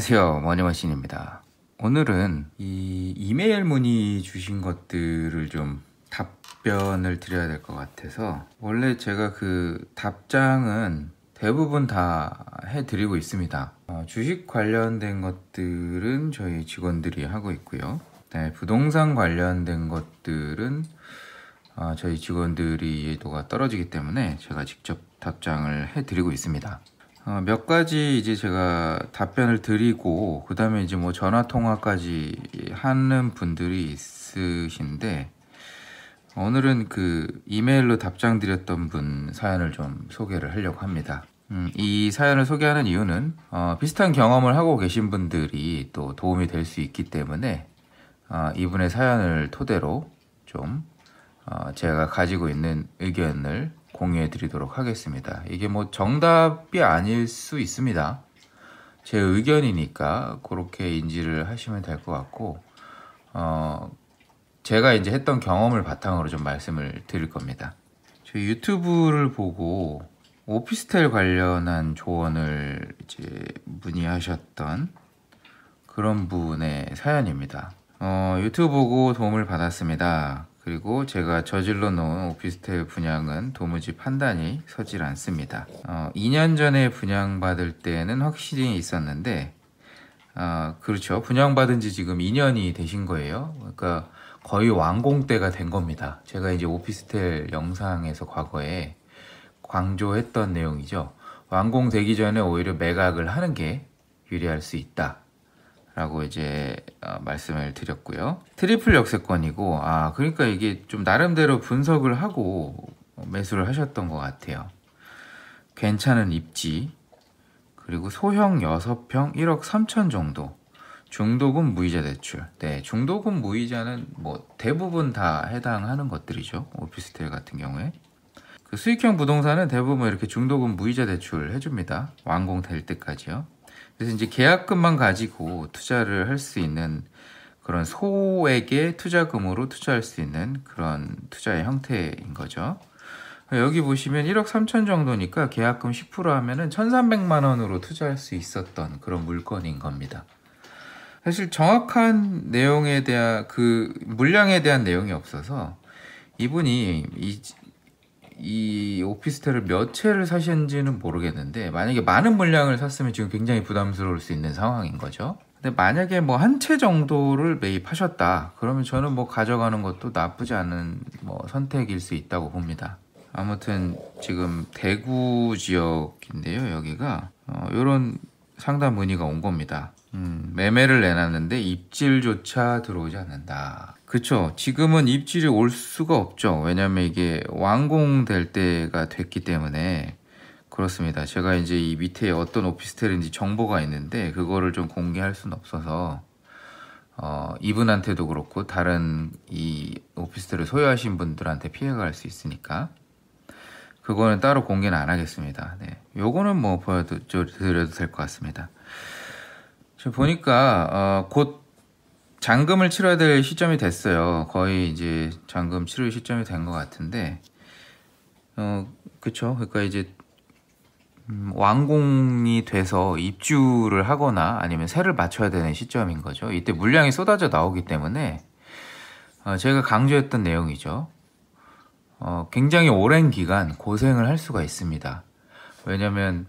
안녕하세요. 머니머신입니다. 오늘은 이 이메일 문의 주신 것들을 좀 답변을 드려야 될 것 같아서 원래 제가 그 답장은 대부분 다 해드리고 있습니다. 어, 주식 관련된 것들은 저희 직원들이 하고 있고요. 네, 부동산 관련된 것들은 어, 저희 직원들이 이해도가 떨어지기 때문에 제가 직접 답장을 해드리고 있습니다. 어, 몇 가지 이제 제가 답변을 드리고 그 다음에 이제 뭐 전화 통화까지 하는 분들이 있으신데 오늘은 그 이메일로 답장 드렸던 분 사연을 좀 소개를 하려고 합니다. 음, 이 사연을 소개하는 이유는 어, 비슷한 경험을 하고 계신 분들이 또 도움이 될 수 있기 때문에 어, 이분의 사연을 토대로 좀 어, 제가 가지고 있는 의견을 공유해 드리도록 하겠습니다. 이게 뭐 정답이 아닐 수 있습니다. 제 의견이니까 그렇게 인지를 하시면 될 것 같고, 어, 제가 이제 했던 경험을 바탕으로 좀 말씀을 드릴 겁니다. 저 유튜브를 보고 오피스텔 관련한 조언을 이제 문의하셨던 그런 분의 사연입니다. 어, 유튜브 보고 도움을 받았습니다. 그리고 제가 저질러 놓은 오피스텔 분양은 도무지 판단이 서질 않습니다. 어, 2년 전에 분양받을 때는 확실히 있었는데 어, 그렇죠. 분양받은 지 지금 2년이 되신 거예요. 그러니까 거의 완공 때가 된 겁니다. 제가 이제 오피스텔 영상에서 과거에 강조했던 내용이죠. 완공되기 전에 오히려 매각을 하는 게 유리할 수 있다. 라고 이제 어, 말씀을 드렸고요. 트리플 역세권이고, 아, 그러니까 이게 좀 나름대로 분석을 하고 매수를 하셨던 것 같아요. 괜찮은 입지, 그리고 소형 6평 1억 3천 정도, 중도금 무이자 대출. 네, 중도금 무이자는 뭐 대부분 다 해당하는 것들이죠. 오피스텔 같은 경우에. 그 수익형 부동산은 대부분 이렇게 중도금 무이자 대출 해줍니다. 완공될 때까지요. 그래서 이제 계약금만 가지고 투자를 할 수 있는 그런 소액의 투자금으로 투자할 수 있는 그런 투자의 형태인 거죠. 여기 보시면 1억 3천 정도니까 계약금 10% 하면은 1,300만 원으로 투자할 수 있었던 그런 물건인 겁니다. 사실 정확한 내용에 대한 그 물량에 대한 내용이 없어서 이분이 이이 오피스텔을 몇 채를 사시는지는 모르겠는데 만약에 많은 물량을 샀으면 지금 굉장히 부담스러울 수 있는 상황인 거죠. 근데 만약에 뭐 한 채 정도를 매입하셨다. 그러면 저는 뭐 가져가는 것도 나쁘지 않은 뭐 선택일 수 있다고 봅니다. 아무튼 지금 대구 지역인데요. 여기가 이런 어, 상담 문의가 온 겁니다. 음, 매매를 내놨는데 입질조차 들어오지 않는다. 그렇죠. 지금은 입질이 올 수가 없죠. 왜냐하면 이게 완공될 때가 됐기 때문에 그렇습니다. 제가 이제 이 밑에 어떤 오피스텔인지 정보가 있는데 그거를 좀 공개할 수는 없어서 어, 이분한테도 그렇고 다른 이 오피스텔을 소유하신 분들한테 피해가 갈 수 있으니까 그거는 따로 공개는 안 하겠습니다. 네. 요거는 뭐 보여드려도 될 것 같습니다. 지금 보니까 어, 곧 잔금을 치러야 될 시점이 됐어요. 거의 이제 잔금 치료 시점이 된 것 같은데, 어, 그쵸. 그러니까 이제, 음, 완공이 돼서 입주를 하거나 아니면 세를 맞춰야 되는 시점인 거죠. 이때 물량이 쏟아져 나오기 때문에, 어, 제가 강조했던 내용이죠. 어, 굉장히 오랜 기간 고생을 할 수가 있습니다. 왜냐면,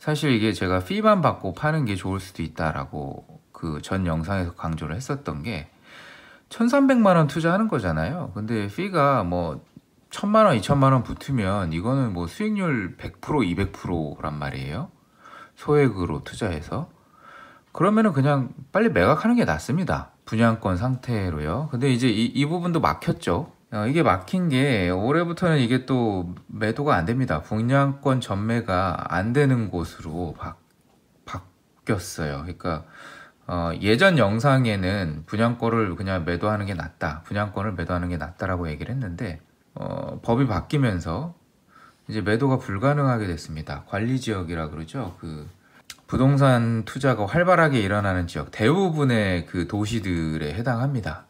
사실 이게 제가 피만 받고 파는 게 좋을 수도 있다라고 그 전 영상에서 강조를 했었던 게 1300만 원 투자하는 거잖아요. 근데 피가 뭐1 0 0 0만 원, 2 0 0 0만원 붙으면 이거는 뭐 수익률 100%, 200%란 말이에요. 소액으로 투자해서. 그러면은 그냥 빨리 매각하는 게 낫습니다. 분양권 상태로요. 근데 이제 이, 이 부분도 막혔죠. 어, 이게 막힌 게 올해부터는 이게 또 매도가 안 됩니다. 분양권 전매가 안 되는 곳으로 바, 뀌었어요 그러니까 어, 예전 영상에는 분양권을 그냥 매도하는 게 낫다. 분양권을 매도하는 게 낫다라고 얘기를 했는데 어, 법이 바뀌면서 이제 매도가 불가능하게 됐습니다. 관리 지역이라 그러죠. 그 부동산 투자가 활발하게 일어나는 지역 대부분의 그 도시들에 해당합니다.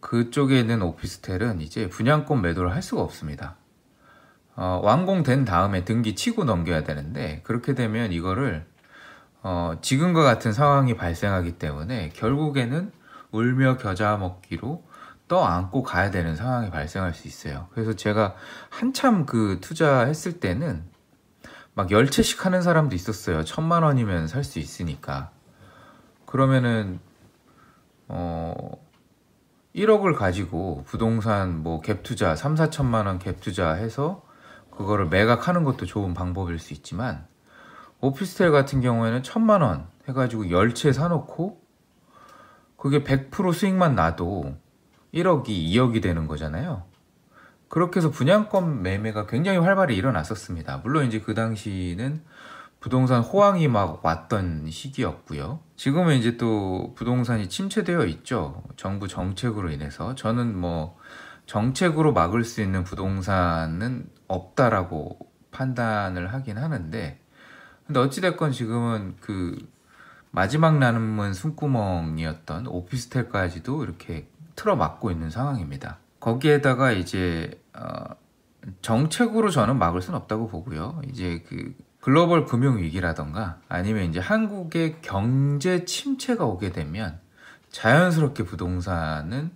그쪽에 있는 오피스텔은 이제 분양권 매도를 할 수가 없습니다. 어, 완공된 다음에 등기 치고 넘겨야 되는데 그렇게 되면 이거를 어, 지금과 같은 상황이 발생하기 때문에 결국에는 울며 겨자 먹기로 떠안고 가야 되는 상황이 발생할 수 있어요. 그래서 제가 한참 그 투자했을 때는 막 열채씩 하는 사람도 있었어요. 천만 원이면 살 수 있으니까. 그러면은 어 1억을 가지고 부동산 뭐 갭 투자 3, 4천만 원 갭 투자해서 그거를 매각하는 것도 좋은 방법일 수 있지만 오피스텔 같은 경우에는 천만 원 해가지고 열채 사놓고 그게 100% 수익만 나도 1억이 2억이 되는 거잖아요. 그렇게 해서 분양권 매매가 굉장히 활발히 일어났었습니다. 물론 이제 그 당시는 부동산 호황이 막 왔던 시기였고요. 지금은 이제 또 부동산이 침체되어 있죠. 정부 정책으로 인해서. 저는 뭐 정책으로 막을 수 있는 부동산은 없다라고 판단을 하긴 하는데 근데 어찌됐건 지금은 그 마지막 남은 숨구멍이었던 오피스텔까지도 이렇게 틀어막고 있는 상황입니다. 거기에다가 이제 어 정책으로 저는 막을 수는 없다고 보고요. 이제 그 글로벌 금융 위기라던가 아니면 이제 한국의 경제 침체가 오게 되면 자연스럽게 부동산은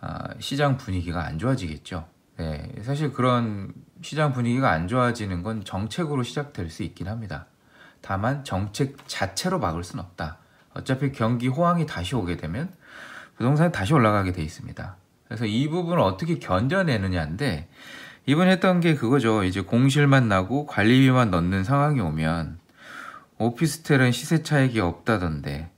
아, 시장 분위기가 안 좋아지겠죠. 네, 사실 그런 시장 분위기가 안 좋아지는 건 정책으로 시작될 수 있긴 합니다. 다만 정책 자체로 막을 수는 없다. 어차피 경기 호황이 다시 오게 되면 부동산이 다시 올라가게 돼 있습니다. 그래서 이 부분을 어떻게 견뎌내느냐인데 이번 했던 게 그거죠. 이제 공실만 나고 관리비만 넣는 상황이 오면 오피스텔은 시세 차익이 없다던데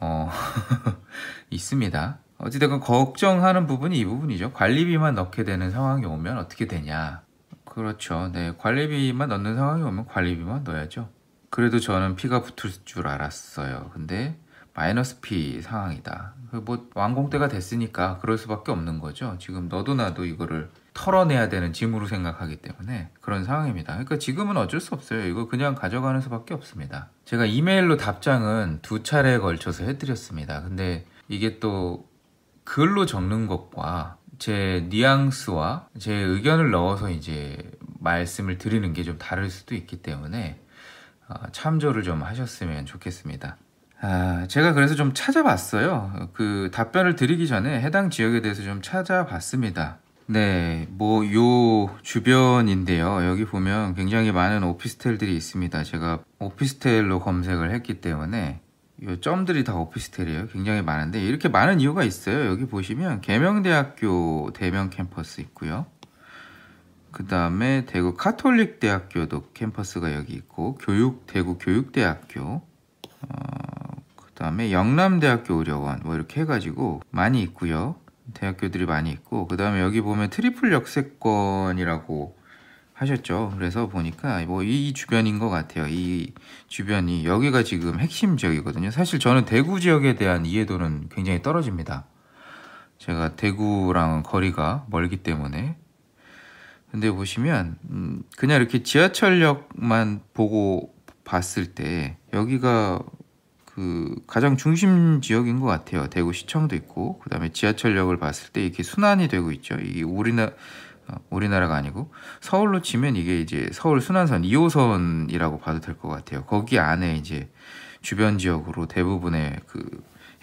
어 있습니다. 어찌됐건 걱정하는 부분이 이 부분이죠. 관리비만 넣게 되는 상황이 오면 어떻게 되냐. 그렇죠. 네, 관리비만 넣는 상황이 오면 관리비만 넣어야죠. 그래도 저는 피가 붙을 줄 알았어요. 근데 마이너스 피 상황이다. 그 뭐 완공 때가 됐으니까 그럴 수밖에 없는 거죠. 지금 너도 나도 이거를 털어내야 되는 짐으로 생각하기 때문에 그런 상황입니다. 그러니까 지금은 어쩔 수 없어요. 이거 그냥 가져가는 수밖에 없습니다. 제가 이메일로 답장은 두 차례에 걸쳐서 해드렸습니다. 근데 이게 또 글로 적는 것과 제 뉘앙스와 제 의견을 넣어서 이제 말씀을 드리는 게 좀 다를 수도 있기 때문에 아, 참조를 좀 하셨으면 좋겠습니다. 아, 제가 그래서 좀 찾아봤어요. 그 답변을 드리기 전에 해당 지역에 대해서 좀 찾아봤습니다. 네, 뭐 요 주변인데요. 여기 보면 굉장히 많은 오피스텔들이 있습니다. 제가 오피스텔로 검색을 했기 때문에 요 점들이 다 오피스텔이에요. 굉장히 많은데 이렇게 많은 이유가 있어요. 여기 보시면 계명대학교 대명 캠퍼스 있고요. 그 다음에 대구 카톨릭 대학교도 캠퍼스가 여기 있고 교육 대구 교육대학교 어, 그 다음에 영남대학교 의료원 뭐 이렇게 해가지고 많이 있고요. 대학교들이 많이 있고 그 다음에 여기 보면 트리플 역세권이라고 하셨죠. 그래서 보니까 뭐 이 주변인 것 같아요. 이 주변이 여기가 지금 핵심 지역이거든요. 사실 저는 대구 지역에 대한 이해도는 굉장히 떨어집니다. 제가 대구랑 거리가 멀기 때문에 근데 보시면 음, 그냥 이렇게 지하철역만 보고 봤을 때 여기가 그 가장 중심 지역인 것 같아요. 대구 시청도 있고 그다음에 지하철역을 봤을 때 이렇게 순환이 되고 있죠. 이 우리나 어, 우리나라가 아니고 서울로 치면 이게 이제 서울 순환선 2호선이라고 봐도 될 것 같아요. 거기 안에 이제 주변 지역으로 대부분의 그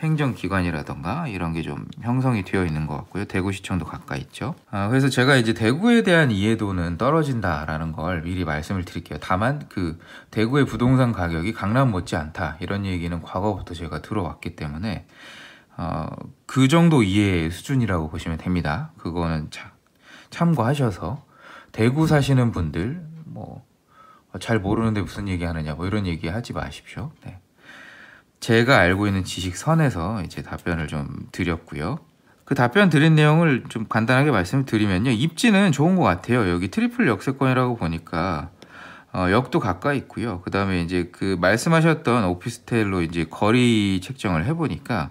행정기관이라던가 이런 게 좀 형성이 되어 있는 것 같고요. 대구시청도 가까이 있죠. 아, 그래서 제가 이제 대구에 대한 이해도는 떨어진다라는 걸 미리 말씀을 드릴게요. 다만 그 대구의 부동산 가격이 강남 못지않다 이런 얘기는 과거부터 제가 들어왔기 때문에 어, 그 정도 이해 수준이라고 보시면 됩니다. 그거는 참, 참고하셔서 대구 사시는 분들 뭐 잘 모르는데 무슨 얘기 하느냐 뭐 이런 얘기 하지 마십시오. 네. 제가 알고 있는 지식 선에서 이제 답변을 좀 드렸고요. 그 답변 드린 내용을 좀 간단하게 말씀드리면요. 입지는 좋은 것 같아요. 여기 트리플 역세권이라고 보니까 어, 역도 가까이 있고요. 그 다음에 이제 그 말씀하셨던 오피스텔로 이제 거리 책정을 해보니까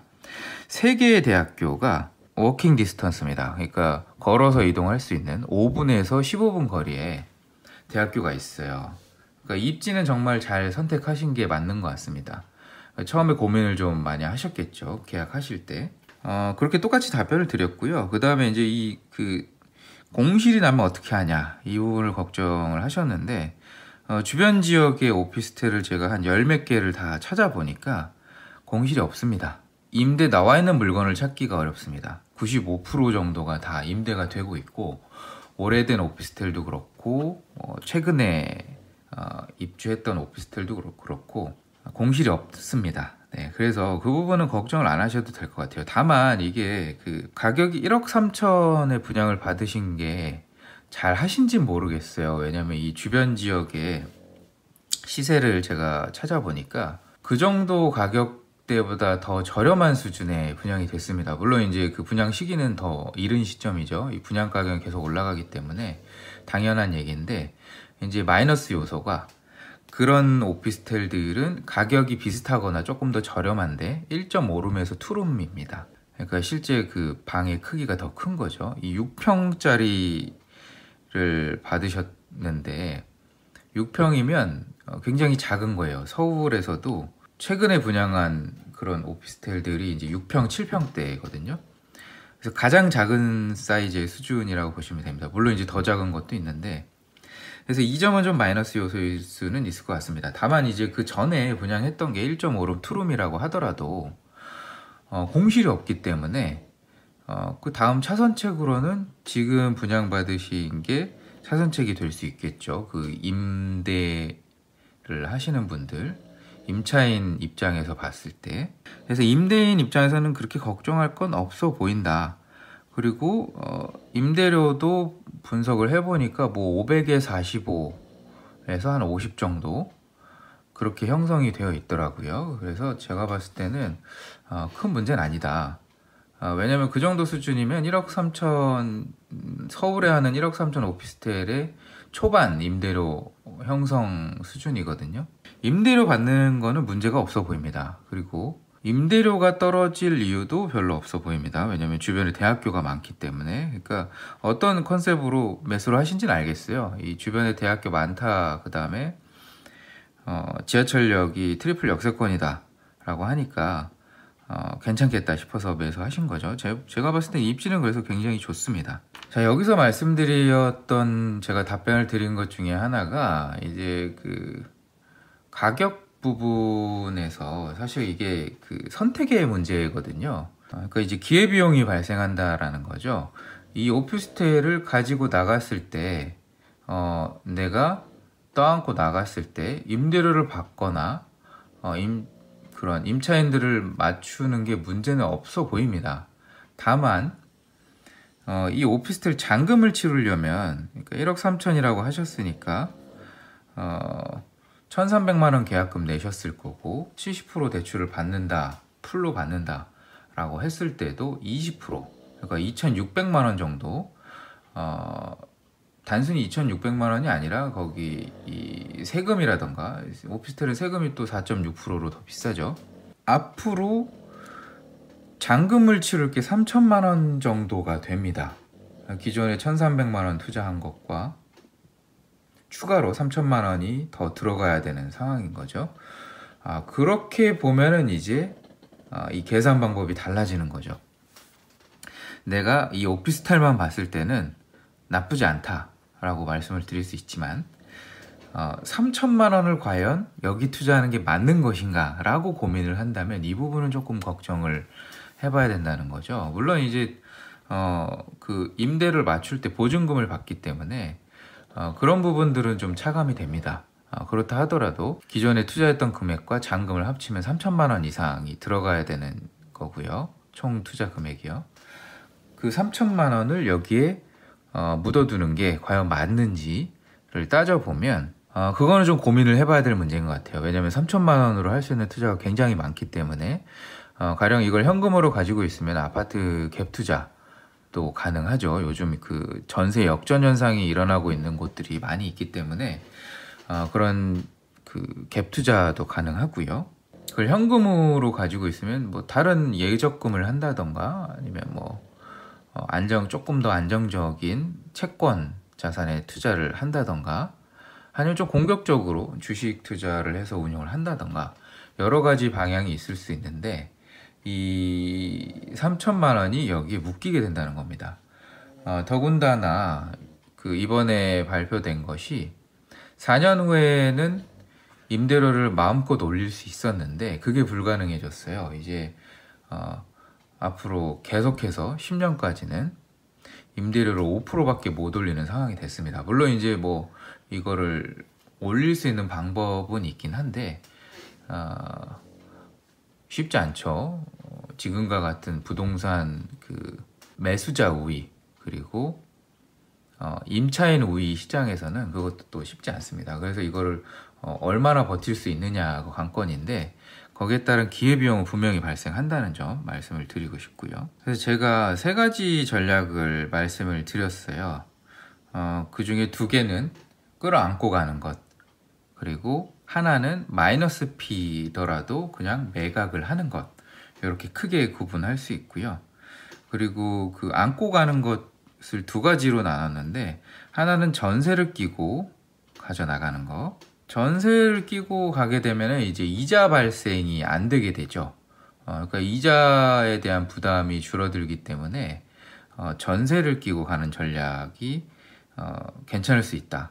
세 개의 대학교가 워킹 디스턴스입니다. 그러니까 걸어서 이동할 수 있는 5분에서 15분 거리에 대학교가 있어요. 그러니까 입지는 정말 잘 선택하신 게 맞는 것 같습니다. 처음에 고민을 좀 많이 하셨겠죠. 계약하실 때. 어, 그렇게 똑같이 답변을 드렸고요. 그 다음에 이제 이 그 공실이 나면 어떻게 하냐 이 부분을 걱정을 하셨는데 어, 주변 지역의 오피스텔을 제가 한 열 몇 개를 다 찾아보니까 공실이 없습니다. 임대 나와 있는 물건을 찾기가 어렵습니다. 95% 정도가 다 임대가 되고 있고 오래된 오피스텔도 그렇고 어, 최근에 어, 입주했던 오피스텔도 그렇고 공실이 없습니다. 네, 그래서 그 부분은 걱정을 안 하셔도 될 것 같아요. 다만 이게 그 가격이 1억 3천에 분양을 받으신 게 잘 하신지 모르겠어요. 왜냐면 하이 주변 지역에 시세를 제가 찾아보니까 그 정도 가격대보다 더 저렴한 수준의 분양이 됐습니다. 물론 이제 그 분양 시기는 더 이른 시점이죠. 이 분양 가격이 계속 올라가기 때문에 당연한 얘기인데 이제 마이너스 요소가 그런 오피스텔들은 가격이 비슷하거나 조금 더 저렴한데 1.5룸에서 2룸입니다. 그러니까 실제 그 방의 크기가 더 큰 거죠. 이 6평짜리를 받으셨는데 6평이면 어, 굉장히 작은 거예요. 서울에서도 최근에 분양한 그런 오피스텔들이 이제 6평, 7평대거든요. 그래서 가장 작은 사이즈의 수준이라고 보시면 됩니다. 물론 이제 더 작은 것도 있는데 그래서 이 점은 좀 마이너스 요소일 수는 있을 것 같습니다. 다만 이제 그 전에 분양했던 게 1.5룸 투룸이라고 하더라도 어, 공실이 없기 때문에 어, 그 다음 차선책으로는 지금 분양받으신 게 차선책이 될 수 있겠죠. 그 임대를 하시는 분들 임차인 입장에서 봤을 때 그래서 임대인 입장에서는 그렇게 걱정할 건 없어 보인다. 그리고 어, 임대료도 분석을 해보니까 뭐 500에 45에서 한 50 정도 그렇게 형성이 되어 있더라고요. 그래서 제가 봤을 때는 어, 큰 문제는 아니다. 어, 왜냐면 하그 정도 수준이면 1억 3천 서울에 하는 1억 3천 오피스텔의 초반 임대료 형성 수준이거든요. 임대료 받는 거는 문제가 없어 보입니다. 그리고 임대료가 떨어질 이유도 별로 없어 보입니다. 왜냐면 주변에 대학교가 많기 때문에. 그러니까 어떤 컨셉으로 매수를 하신지는 알겠어요. 이 주변에 대학교 많다. 그 다음에 어, 지하철역이 트리플 역세권이다. 라고 하니까 어, 괜찮겠다 싶어서 매수하신 거죠. 제, 제가 봤을 때 입지는 그래서 굉장히 좋습니다. 자, 여기서 말씀드렸던 제가 답변을 드린 것 중에 하나가 이제 그 가격 부분에서 사실 이게 그 선택의 문제거든요. 어, 그러니까 이제 기회비용이 발생한다라는 거죠. 이 오피스텔을 가지고 나갔을 때, 어, 내가 떠안고 나갔을 때 임대료를 받거나, 어, 임, 그런 임차인들을 맞추는 게 문제는 없어 보입니다. 다만, 어, 이 오피스텔 잔금을 치르려면, 그러니까 1억 3천이라고 하셨으니까, 어, 1300만원 계약금 내셨을 거고 70% 대출을 받는다 풀로 받는다 라고 했을 때도 20% 그러니까 2600만원 정도 어, 단순히 2600만원이 아니라 거기 이 세금이라던가 오피스텔의 세금이 또 4.6%로 더 비싸죠 앞으로 잔금을 치를 게 3천만원 정도가 됩니다 기존에 1300만원 투자한 것과 추가로 3천만 원이 더 들어가야 되는 상황인 거죠. 아, 그렇게 보면은 이제 아, 이 계산 방법이 달라지는 거죠. 내가 이 오피스텔만 봤을 때는 나쁘지 않다라고 말씀을 드릴 수 있지만 어, 3천만 원을 과연 여기 투자하는 게 맞는 것인가 라고 고민을 한다면 이 부분은 조금 걱정을 해봐야 된다는 거죠. 물론 이제 어, 그 임대를 맞출 때 보증금을 받기 때문에 어, 그런 부분들은 좀 차감이 됩니다. 어, 그렇다 하더라도 기존에 투자했던 금액과 잔금을 합치면 3천만 원 이상이 들어가야 되는 거고요. 총 투자 금액이요. 그 3천만 원을 여기에 어, 묻어두는 게 과연 맞는지를 따져보면 어, 그거는 좀 고민을 해봐야 될 문제인 것 같아요. 왜냐하면 3천만 원으로 할 수 있는 투자가 굉장히 많기 때문에 어, 가령 이걸 현금으로 가지고 있으면 아파트 갭 투자 또 가능하죠. 요즘 그 전세 역전 현상이 일어나고 있는 곳들이 많이 있기 때문에 어, 그런 그 갭 투자도 가능하고요. 그걸 현금으로 가지고 있으면 뭐 다른 예적금을 한다던가 아니면 뭐 어, 안정 조금 더 안정적인 채권 자산에 투자를 한다던가 아니면 좀 공격적으로 주식 투자를 해서 운용을 한다던가 여러 가지 방향이 있을 수 있는데 이 3천만 원이 여기에 묶이게 된다는 겁니다. 어, 더군다나 그 이번에 발표된 것이 4년 후에는 임대료를 마음껏 올릴 수 있었는데 그게 불가능해졌어요. 이제 어, 앞으로 계속해서 10년까지는 임대료를 5%밖에 못 올리는 상황이 됐습니다. 물론 이제 뭐 이거를 올릴 수 있는 방법은 있긴 한데 어, 쉽지 않죠. 어, 지금과 같은 부동산 그 매수자 우위 그리고 어, 임차인 우위 시장에서는 그것도 또 쉽지 않습니다. 그래서 이거를 어, 얼마나 버틸 수 있느냐가 관건인데 거기에 따른 기회비용은 분명히 발생한다는 점 말씀을 드리고 싶고요. 그래서 제가 세 가지 전략을 말씀을 드렸어요. 어, 그 중에 두 개는 끌어안고 가는 것 그리고 하나는 마이너스 P더라도 그냥 매각을 하는 것 이렇게 크게 구분할 수 있고요. 그리고 그 안고 가는 것을 두 가지로 나눴는데 하나는 전세를 끼고 가져나가는 거 전세를 끼고 가게 되면 이제 이자 발생이 안 되게 되죠. 어, 그러니까 이자에 대한 부담이 줄어들기 때문에 어, 전세를 끼고 가는 전략이 어, 괜찮을 수 있다.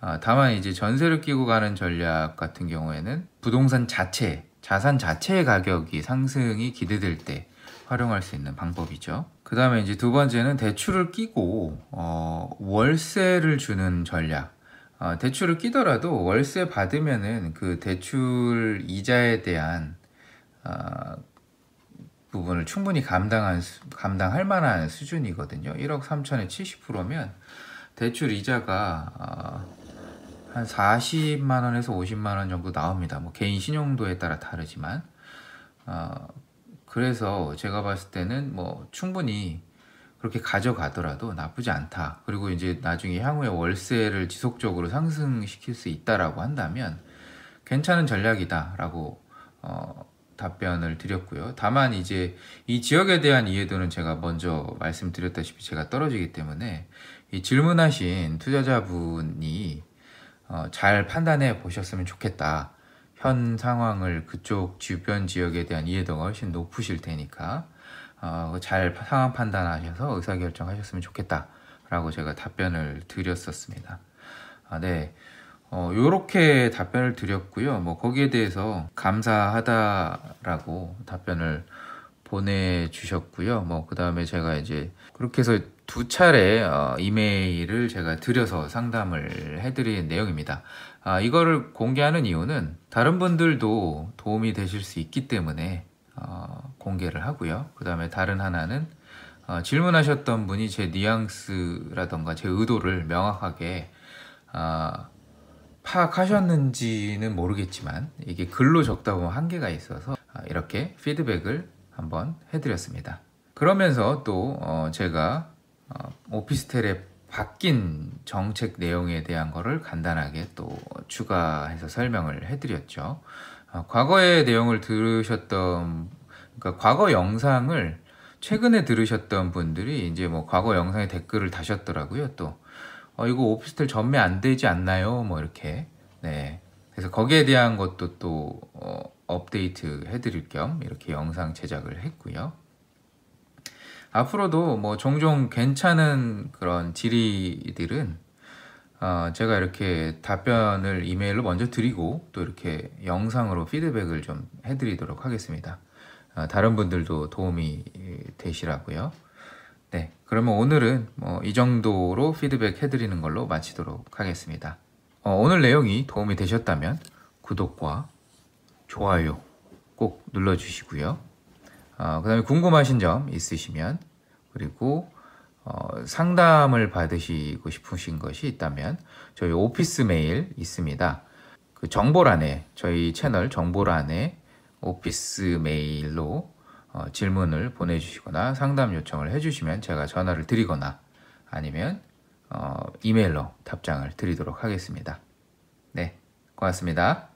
아, 다만 이제 전세를 끼고 가는 전략 같은 경우에는 부동산 자체, 자산 자체의 가격이 상승이 기대될 때 활용할 수 있는 방법이죠. 그 다음에 이제 두 번째는 대출을 끼고 어, 월세를 주는 전략. 어, 대출을 끼더라도 월세 받으면은 그 대출 이자에 대한 어, 부분을 충분히 감당한 감당할 만한 수준이거든요. 1억 3천에 70%면 대출 이자가 어, 한 40만 원에서 50만 원 정도 나옵니다. 뭐 개인 신용도에 따라 다르지만 어, 그래서 제가 봤을 때는 뭐 충분히 그렇게 가져가더라도 나쁘지 않다. 그리고 이제 나중에 향후에 월세를 지속적으로 상승시킬 수 있다라고 한다면 괜찮은 전략이다라고 어, 답변을 드렸고요. 다만 이제 이 지역에 대한 이해도는 제가 먼저 말씀드렸다시피 제가 떨어지기 때문에 이 질문하신 투자자분이 어, 잘 판단해 보셨으면 좋겠다. 현 상황을 그쪽 주변 지역에 대한 이해도가 훨씬 높으실 테니까 어, 잘 상황 판단하셔서 의사결정하셨으면 좋겠다라고 제가 답변을 드렸었습니다. 아, 네. 이렇게 어, 답변을 드렸고요. 뭐 거기에 대해서 감사하다라고 답변을 보내주셨고요. 뭐 그 다음에 제가 이제 그렇게 해서 두 차례 어, 이메일을 제가 드려서 상담을 해드린 내용입니다. 아, 이거를 공개하는 이유는 다른 분들도 도움이 되실 수 있기 때문에 어, 공개를 하고요. 그 다음에 다른 하나는 어, 질문하셨던 분이 제 뉘앙스라던가 제 의도를 명확하게 어, 파악하셨는지는 모르겠지만 이게 글로 적다 보면 한계가 있어서 아, 이렇게 피드백을 한번 해드렸습니다. 그러면서 또 어, 제가 어, 오피스텔에 바뀐 정책 내용에 대한 것을 간단하게 또 추가해서 설명을 해드렸죠. 어, 과거의 내용을 들으셨던, 그러니까 과거 영상을 최근에 들으셨던 분들이 이제 뭐 과거 영상에 댓글을 다셨더라고요. 또 어, 이거 오피스텔 전매 안 되지 않나요? 뭐 이렇게 네. 그래서 거기에 대한 것도 또 어, 업데이트 해드릴 겸 이렇게 영상 제작을 했고요. 앞으로도 뭐 종종 괜찮은 그런 질의들은 어 제가 이렇게 답변을 이메일로 먼저 드리고 또 이렇게 영상으로 피드백을 좀 해드리도록 하겠습니다. 어 다른 분들도 도움이 되시라고요. 네, 그러면 오늘은 뭐 이 정도로 피드백 해드리는 걸로 마치도록 하겠습니다. 어 오늘 내용이 도움이 되셨다면 구독과 좋아요 꼭 눌러주시고요. 어, 그 다음에 궁금하신 점 있으시면 그리고 어, 상담을 받으시고 싶으신 것이 있다면 저희 오피스 메일 있습니다. 그 정보란에 저희 채널 정보란에 오피스 메일로 어, 질문을 보내주시거나 상담 요청을 해주시면 제가 전화를 드리거나 아니면 어, 이메일로 답장을 드리도록 하겠습니다. 네, 고맙습니다.